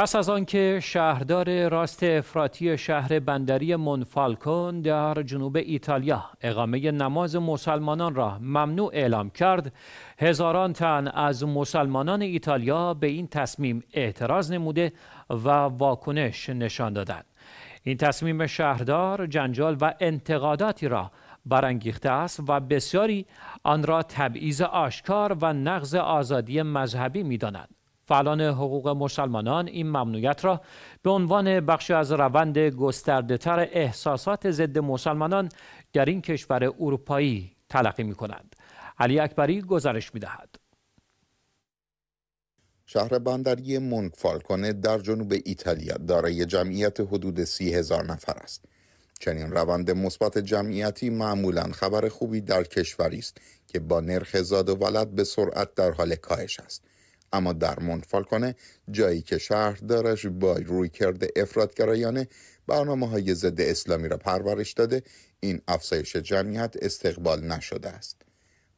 پس از آنکه شهردار راست افراطی شهر بندری منفالکون در جنوب ایتالیا اقامه نماز مسلمانان را ممنوع اعلام کرد هزاران تن از مسلمانان ایتالیا به این تصمیم اعتراض نموده و واکنش نشان دادند این تصمیم شهردار جنجال و انتقاداتی را برانگیخته است و بسیاری آن را تبعیض آشکار و نقض آزادی مذهبی میدانند فعالان حقوق مسلمانان این ممنوعیت را به عنوان بخشی از روند گستردهتر احساسات ضد مسلمانان در این کشور اروپایی تلقی می کنند. علی اکبری گزارش می دهد. شهر بندری فالکونه در جنوب ایتالیا دارای جمعیت حدود سی هزار نفر است. چنین روند مثبت جمعیتی معمولا خبر خوبی در کشوری است که با نرخ زاد و ولد به سرعت در حال کاهش است. اما در منفالکانه جایی که شهردارش با روی رویکرد افرادگرایانه برنامه های ضد اسلامی را پرورش داده این افزایش جمعیت استقبال نشده است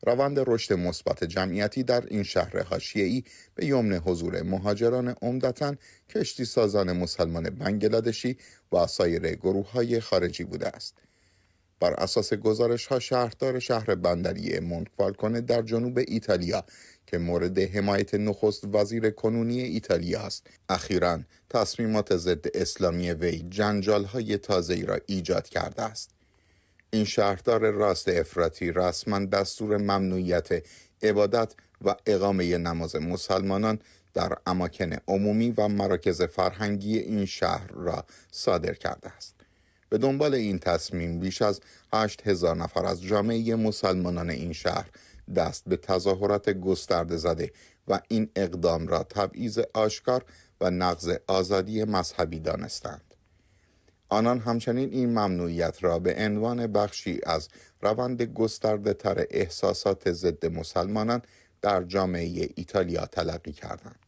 روند رشد مثبت جمعیتی در این شهر ای به یمن حضور مهاجران عمدتا کشتی سازان مسلمان بنگلادشی و سایر گروه های خارجی بوده است. بر اساس گزارش ها شهردار شهر بندری مونفالکونه در جنوب ایتالیا که مورد حمایت نخست وزیر کنونی ایتالیا است اخیرا تصمیمات ضد اسلامی وی جنجال های تازه را ایجاد کرده است این شهردار راست افراطی رسما دستور ممنوعیت عبادت و اقامه نماز مسلمانان در اماکن عمومی و مراکز فرهنگی این شهر را صادر کرده است به دنبال این تصمیم بیش از 8000 نفر از جامعه مسلمانان این شهر دست به تظاهرات گسترده زده و این اقدام را تبعیض آشکار و نقض آزادی مذهبی دانستند آنان همچنین این ممنوعیت را به عنوان بخشی از روند گسترده تر احساسات ضد مسلمانان در جامعه ایتالیا تلقی کردند.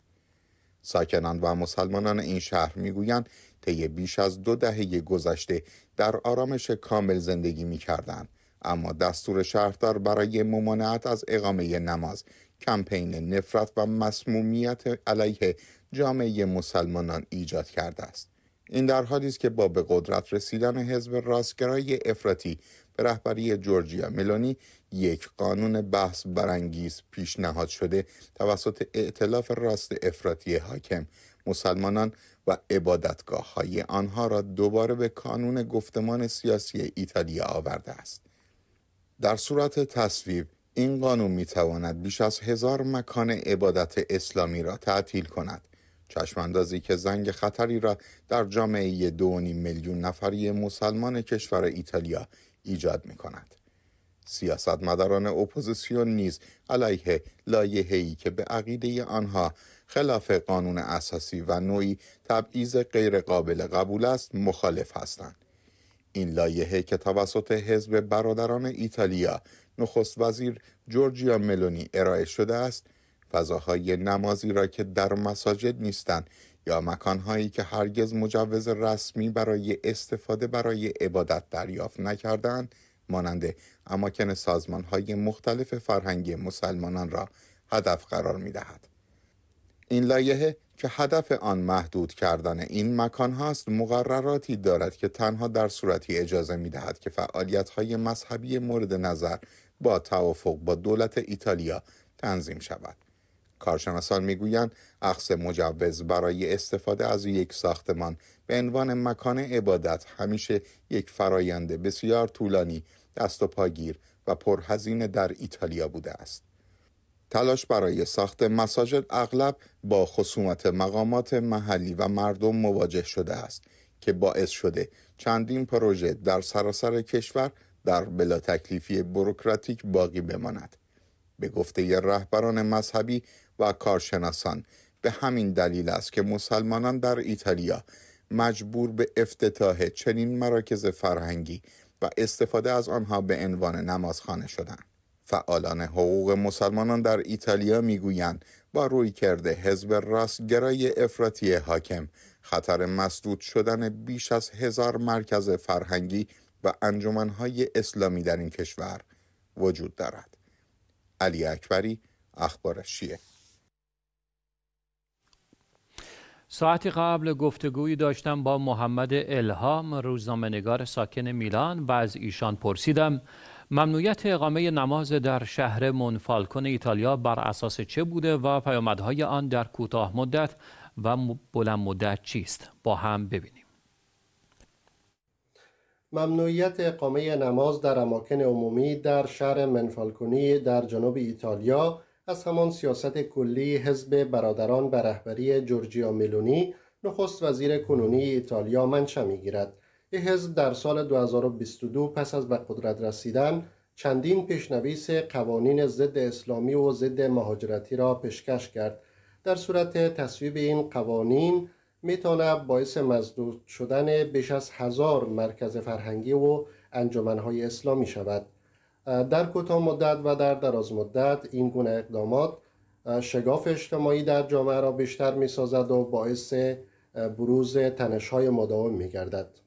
ساکنان و مسلمانان این شهر میگویند طی بیش از دو دهه گذشته در آرامش کامل زندگی میکردند اما دستور شهردار برای ممانعت از اقامه نماز کمپین نفرت و مسمومیت علیه جامعه مسلمانان ایجاد کرده است این در حالی است که با به قدرت رسیدن حزب راستگرای افراطی به رهبری جورجیا ملونی یک قانون بحث برانگیز پیشنهاد شده توسط ائتلاف راست افراطی حاکم مسلمانان و عبادتگاه های آنها را دوباره به کانون گفتمان سیاسی ایتالیا آورده است در صورت تصویب این قانون می تواند بیش از هزار مکان عبادت اسلامی را تعطیل کند چشماندازی که زنگ خطری را در جامعه دو میلیون نفری مسلمان کشور ایتالیا ایجاد می کند. سیاستمداران اپوزیسیون نیز علیه لایحه‌ای که به عقیده آنها خلاف قانون اساسی و نوعی تبعیض غیرقابل قبول است مخالف هستند این لایحه که توسط حزب برادران ایتالیا نخست وزیر جورجیا ملونی ارائه شده است فضاهای نمازی را که در مساجد نیستند یا مکانهایی که هرگز مجوز رسمی برای استفاده برای عبادت دریافت نکردند مانند اماکن سازمانهای مختلف فرهنگی مسلمانان را هدف قرار می دهد. این لایحه که هدف آن محدود کردن این مکان هاست مقرراتی دارد که تنها در صورتی اجازه می دهد که فعالیت های مذهبی مورد نظر با توافق با دولت ایتالیا تنظیم شود. کارشناسان میگویند اخص مجوز برای استفاده از یک ساختمان به عنوان مکان عبادت همیشه یک فرایند بسیار طولانی دست و پاگیر و پرهزینه در ایتالیا بوده است. تلاش برای ساخت مساجد اغلب با خصومت مقامات محلی و مردم مواجه شده است که باعث شده چندین پروژه در سراسر کشور در بلا تکلیفی بروکراتیک باقی بماند. به گفته رهبران مذهبی و کارشناسان به همین دلیل است که مسلمانان در ایتالیا مجبور به افتتاح چنین مراکز فرهنگی و استفاده از آنها به عنوان نمازخانه شدند. فعالان حقوق مسلمانان در ایتالیا میگویند با روی کرده حزب راستگرای افراطی حاکم خطر مسدود شدن بیش از هزار مرکز فرهنگی و انجمنهای اسلامی در این کشور وجود دارد علی اکبری اخبار شیعه ساعتی قبل گفتگویی داشتم با محمد الهام روزنامه نگار ساکن میلان و از ایشان پرسیدم ممنوعیت اقامه نماز در شهر منفالکن ایتالیا بر اساس چه بوده و پیامدهای آن در کوتاه مدت و بلند مدت چیست با هم ببینیم ممنوعیت اقامه نماز در اماکن عمومی در شهر منفالکونی در جنوب ایتالیا از همان سیاست کلی حزب برادران به رهبری جورجیا میلونی نخست وزیر کنونی ایتالیا منشأ میگیرد که حزب در سال 2022 پس از به قدرت رسیدن چندین پیشنویس قوانین ضد اسلامی و ضد مهاجرتی را پیشکش کرد در صورت تصویب این قوانین میتواند باعث مزدود شدن بیش از هزار مرکز فرهنگی و انجمنهای اسلامی شود در کوتاه مدت و در دراز مدت این گونه اقدامات شگاف اجتماعی در جامعه را بیشتر می سازد و باعث بروز های مداوم می گردد.